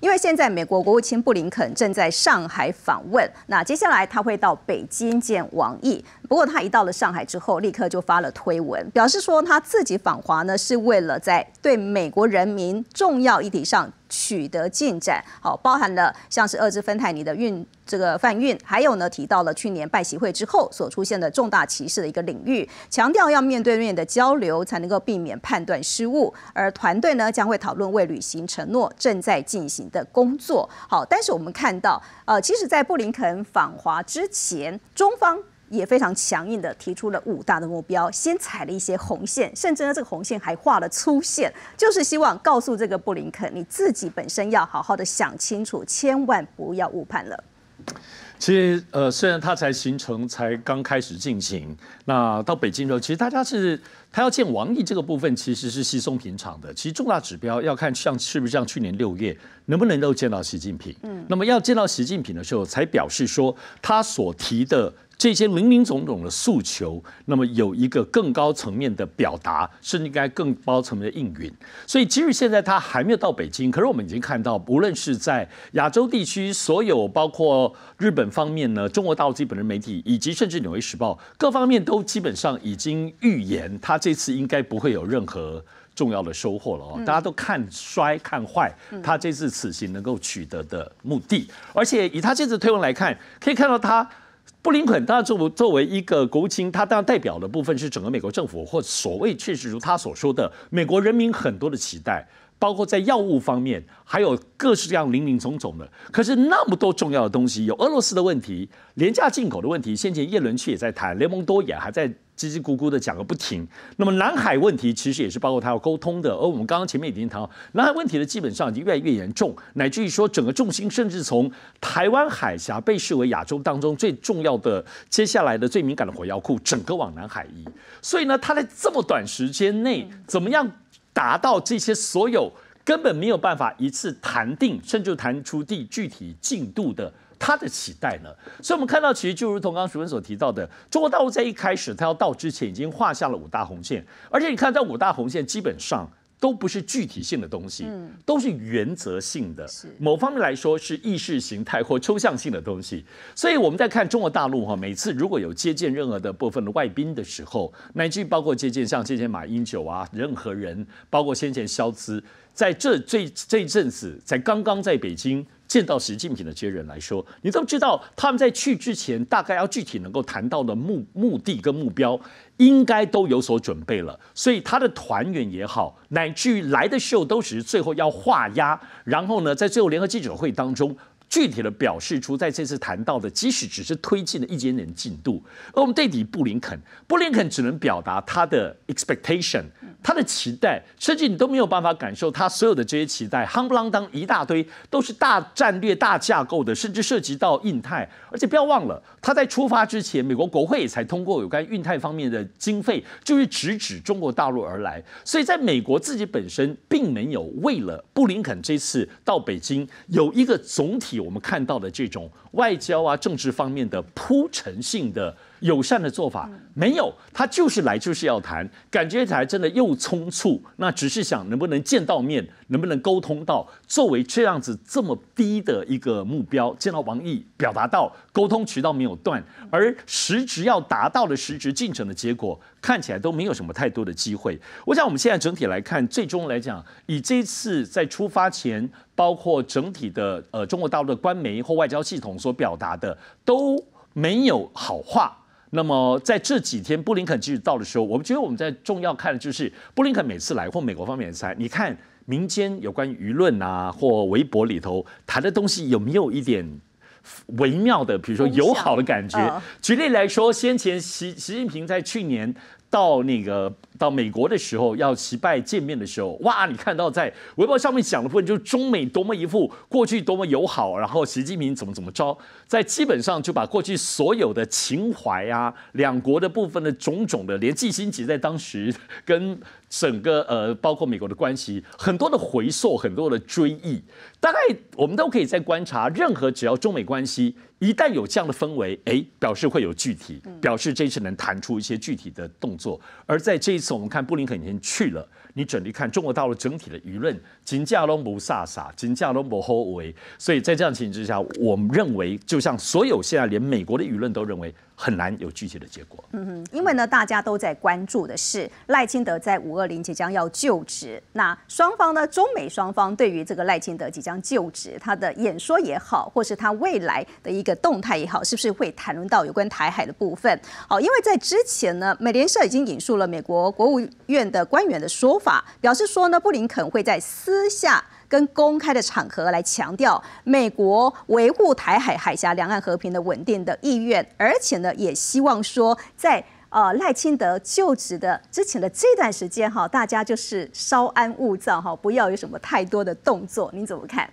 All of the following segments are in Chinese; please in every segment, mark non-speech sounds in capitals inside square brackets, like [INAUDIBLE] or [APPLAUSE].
因为现在美国国务卿布林肯正在上海访问，那接下来他会到北京见王毅。不过他一到了上海之后，立刻就发了推文，表示说他自己访华呢，是为了在对美国人民重要议题上。取得进展，好，包含了像是遏制芬太尼的运这个贩运，还有呢提到了去年拜习会之后所出现的重大歧视的一个领域，强调要面对面的交流才能够避免判断失误，而团队呢将会讨论未履行承诺正在进行的工作。好，但是我们看到，呃，其实，在布林肯访华之前，中方。也非常强硬的提出了五大的目标，先踩了一些红线，甚至呢这个红线还画了粗线，就是希望告诉这个布林肯，你自己本身要好好的想清楚，千万不要误判了。其实呃，虽然他才形成，才刚开始进行，那到北京之后，其实大家是他要见王毅这个部分，其实是稀松平常的。其实重大指标要看像是不是像去年六月能不能够见到习近平。嗯，那么要见到习近平的时候，才表示说他所提的。这些林林总总的诉求，那么有一个更高层面的表达，是应该更高层面的应允。所以，即使现在他还没有到北京，可是我们已经看到，无论是在亚洲地区，所有包括日本方面呢，中国大陆基本的媒体，以及甚至《纽约时报》各方面，都基本上已经预言他这次应该不会有任何重要的收获了。哦，大家都看衰、看坏他这次此行能够取得的目的。而且以他这次推文来看，可以看到他。布林肯当然作作为一个国务卿，他当然代表的部分是整个美国政府，或所谓确实如他所说的，美国人民很多的期待。包括在药物方面，还有各式各样、零零总总的。可是那么多重要的东西，有俄罗斯的问题、廉价进口的问题，先前叶伦去也在谈，雷蒙多也还在叽叽咕咕的讲个不停。那么南海问题其实也是包括他要沟通的，而我们刚刚前面已经谈，到，南海问题的基本上已经越来越严重，乃至于说整个重心甚至从台湾海峡被视为亚洲当中最重要的、接下来的最敏感的火药库，整个往南海移。所以呢，他在这么短时间内怎么样？达到这些所有根本没有办法一次谈定，甚至谈出地具体进度的，他的期待呢？所以，我们看到，其实就如同刚刚徐文所提到的，中国大陆在一开始它要到之前，已经画下了五大红线，而且你看，在五大红线基本上。都不是具体性的东西，都是原则性的。某方面来说是意识形态或抽象性的东西。所以我们在看中国大陆哈，每次如果有接见任何的部分的外宾的时候，乃至包括接见像接见马英九啊，任何人，包括先前肖兹，在这这这一阵子，在刚刚在北京。见到习近平的这些人来说，你都知道他们在去之前大概要具体能够谈到的目目的跟目标，应该都有所准备了。所以他的团员也好，乃至于来的候都只是最后要画押，然后呢，在最后联合记者会当中，具体的表示出在这次谈到的，即使只是推进了一点点进度。而我们对比布林肯，布林肯只能表达他的 expectation。他的期待，甚至你都没有办法感受他所有的这些期待，夯不啷当一大堆，都是大战略、大架构的，甚至涉及到印太。而且不要忘了，他在出发之前，美国国会也才通过有关印太方面的经费，就是直指中国大陆而来。所以，在美国自己本身，并没有为了布林肯这次到北京有一个总体，我们看到的这种外交啊、政治方面的铺陈性的。友善的做法没有，他就是来就是要谈，感觉起来真的又匆促。那只是想能不能见到面，能不能沟通到。作为这样子这么低的一个目标，见到王毅，表达到沟通渠道没有断，而实质要达到的实质进程的结果，看起来都没有什么太多的机会。我想我们现在整体来看，最终来讲，以这次在出发前，包括整体的呃中国大陆的官媒或外交系统所表达的，都没有好话。那么在这几天，布林肯继续到的时候，我们觉得我们在重要看的就是布林肯每次来或美国方面来，你看民间有关舆论啊或微博里头谈的东西有没有一点微妙的，比如说友好的感觉。举例来说，先前习习近平在去年。到那个到美国的时候，要齐拜见面的时候，哇！你看到在微博上面讲的部分，就是中美多么一副过去多么友好，然后习近平怎么怎么着，在基本上就把过去所有的情怀啊，两国的部分的种种的，连季新杰在当时跟整个呃包括美国的关系，很多的回溯，很多的追忆，大概我们都可以在观察任何只要中美关系。一旦有这样的氛围，哎，表示会有具体，表示这次能谈出一些具体的动作。而在这一次，我们看布林肯已经去了。你整体看，中国大陆整体的舆论，金价都不飒飒，金价都不后为？所以在这样情形之下，我们认为，就像所有现在连美国的舆论都认为，很难有具体的结果。嗯哼，因为呢，大家都在关注的是赖清德在五二零即将要就职，那双方呢，中美双方对于这个赖清德即将就职，他的演说也好，或是他未来的一个动态也好，是不是会谈论到有关台海的部分？好，因为在之前呢，美联社已经引述了美国国务院的官员的说。法表示说呢，布林肯会在私下跟公开的场合来强调美国维护台海海峡两岸和平的稳定的意愿，而且呢，也希望说在呃赖清德就职的之前的这段时间哈，大家就是稍安勿躁哈，不要有什么太多的动作。你怎么看？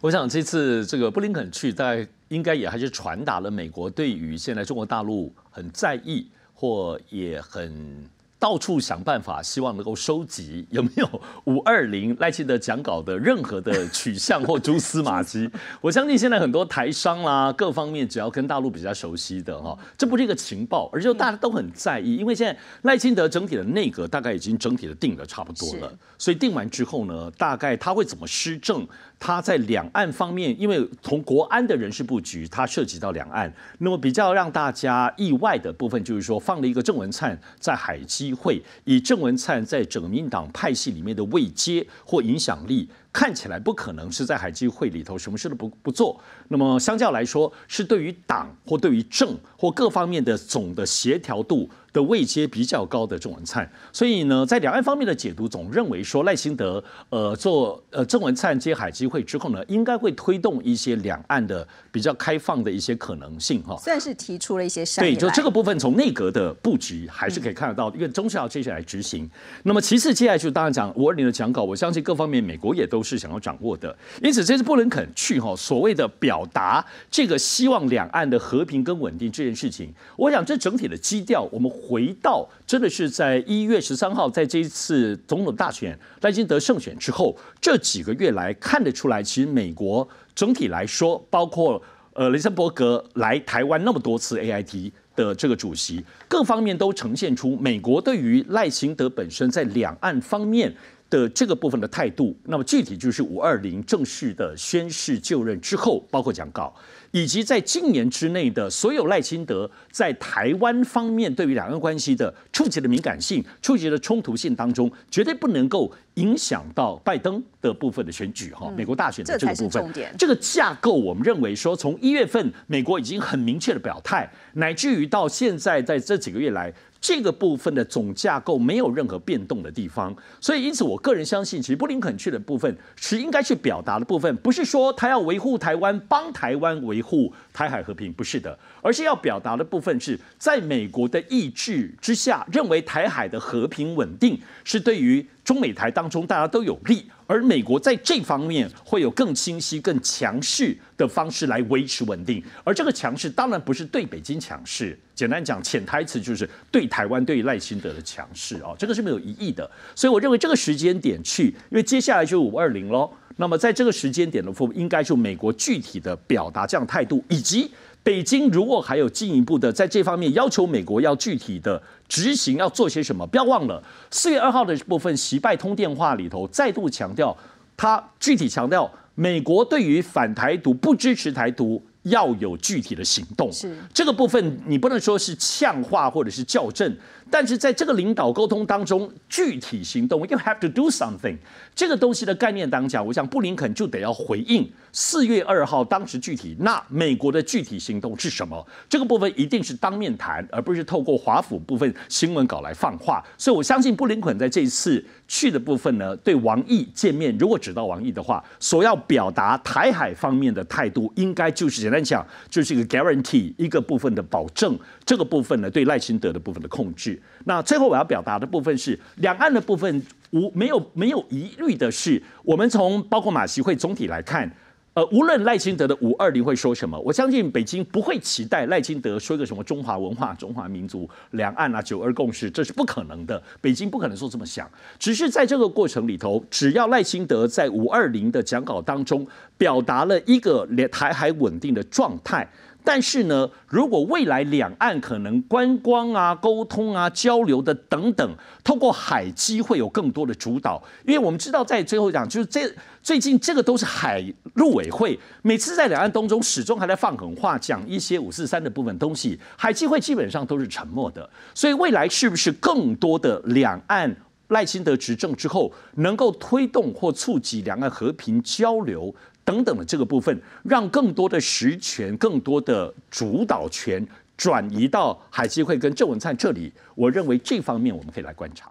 我想这次这个布林肯去，在应该也还是传达了美国对于现在中国大陆很在意或也很。到处想办法，希望能够收集有没有 [LAUGHS] 五二零赖清德讲稿的任何的取向或蛛丝马迹。[LAUGHS] 我相信现在很多台商啦，各方面只要跟大陆比较熟悉的哈，这不是一个情报，而且大家都很在意，因为现在赖清德整体的内阁大概已经整体的定了差不多了。所以定完之后呢，大概他会怎么施政？他在两岸方面，因为从国安的人事布局，它涉及到两岸。那么比较让大家意外的部分，就是说放了一个郑文灿在海基。会以郑文灿在整个民党派系里面的位阶或影响力。看起来不可能是在海基会里头什么事都不不做，那么相较来说，是对于党或对于政或各方面的总的协调度的位阶比较高的郑文灿，所以呢，在两岸方面的解读总认为说赖清德呃做呃郑文灿接海基会之后呢，应该会推动一些两岸的比较开放的一些可能性哈。虽然是提出了一些，对，就这个部分从内阁的布局还是可以看得到，因为中校接下来执行。那么其次接下来就当然讲五二零的讲稿，我相信各方面美国也都。是想要掌握的，因此这是布林肯去哈所谓的表达这个希望两岸的和平跟稳定这件事情。我想这整体的基调，我们回到真的是在一月十三号在这一次总统大选赖清德胜选之后，这几个月来看得出来，其实美国整体来说，包括呃雷森伯格来台湾那么多次 A I T 的这个主席，各方面都呈现出美国对于赖清德本身在两岸方面。的这个部分的态度，那么具体就是五二零正式的宣誓就任之后，包括讲稿，以及在今年之内的所有赖清德在台湾方面对于两岸关系的触及的敏感性、触及的冲突性当中，绝对不能够影响到拜登的部分的选举哈，美国大选的这个部分。这这个架构，我们认为说，从一月份美国已经很明确的表态，乃至于到现在在这几个月来。这个部分的总架构没有任何变动的地方，所以因此我个人相信，其实布林肯去的部分是应该去表达的部分，不是说他要维护台湾、帮台湾维护台海和平，不是的，而是要表达的部分是在美国的意志之下，认为台海的和平稳定是对于。中美台当中，大家都有利，而美国在这方面会有更清晰、更强势的方式来维持稳定。而这个强势当然不是对北京强势，简单讲，潜台词就是对台湾、对赖清德的强势啊，这个是没有疑义的。所以我认为这个时间点去，因为接下来就五二零喽。那么在这个时间点的发应该就美国具体的表达这样态度，以及。北京如果还有进一步的在这方面要求美国要具体的执行要做些什么，不要忘了四月二号的部分习拜通电话里头再度强调，他具体强调美国对于反台独不支持台独。要有具体的行动，是这个部分你不能说是呛话或者是校正，但是在这个领导沟通当中，具体行动，you have to do something，这个东西的概念当下，我想布林肯就得要回应四月二号当时具体那美国的具体行动是什么？这个部分一定是当面谈，而不是透过华府部分新闻稿来放话。所以我相信布林肯在这一次去的部分呢，对王毅见面，如果指到王毅的话，所要表达台海方面的态度，应该就是。单讲就是一个 guarantee，一个部分的保证，这个部分呢，对赖清德的部分的控制。那最后我要表达的部分是，两岸的部分无没有没有疑虑的是，我们从包括马习会总体来看。呃，无论赖清德的五二零会说什么，我相信北京不会期待赖清德说个什么中华文化、中华民族、两岸啊九二共识，这是不可能的。北京不可能说这么想，只是在这个过程里头，只要赖清德在五二零的讲稿当中表达了一个台海稳定的状态。但是呢，如果未来两岸可能观光啊、沟通啊、交流的等等，通过海基会有更多的主导，因为我们知道在最后讲就是这最近这个都是海陆委会每次在两岸当中始终还在放狠话，讲一些五四三的部分东西，海基会基本上都是沉默的。所以未来是不是更多的两岸赖清德执政之后，能够推动或促进两岸和平交流？等等的这个部分，让更多的实权、更多的主导权转移到海基会跟郑文灿这里。我认为这方面我们可以来观察。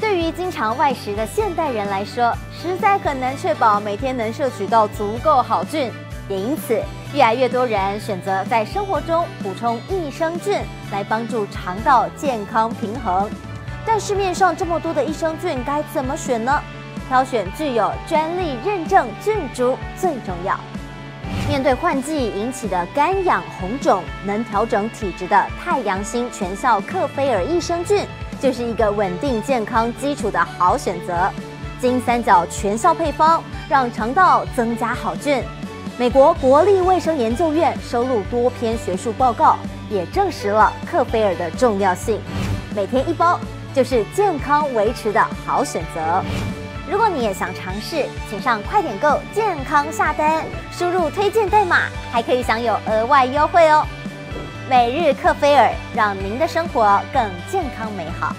对于经常外食的现代人来说，实在很难确保每天能摄取到足够好菌，也因此，越来越多人选择在生活中补充益生菌来帮助肠道健康平衡。但市面上这么多的益生菌，该怎么选呢？挑选具有专利认证菌株最重要。面对换季引起的干痒红肿，能调整体质的太阳星全效克菲尔益生菌就是一个稳定健康基础的好选择。金三角全效配方让肠道增加好菌。美国国立卫生研究院收录多篇学术报告，也证实了克菲尔的重要性。每天一包就是健康维持的好选择。如果你也想尝试，请上快点购健康下单，输入推荐代码，还可以享有额外优惠哦。每日克菲尔，让您的生活更健康美好。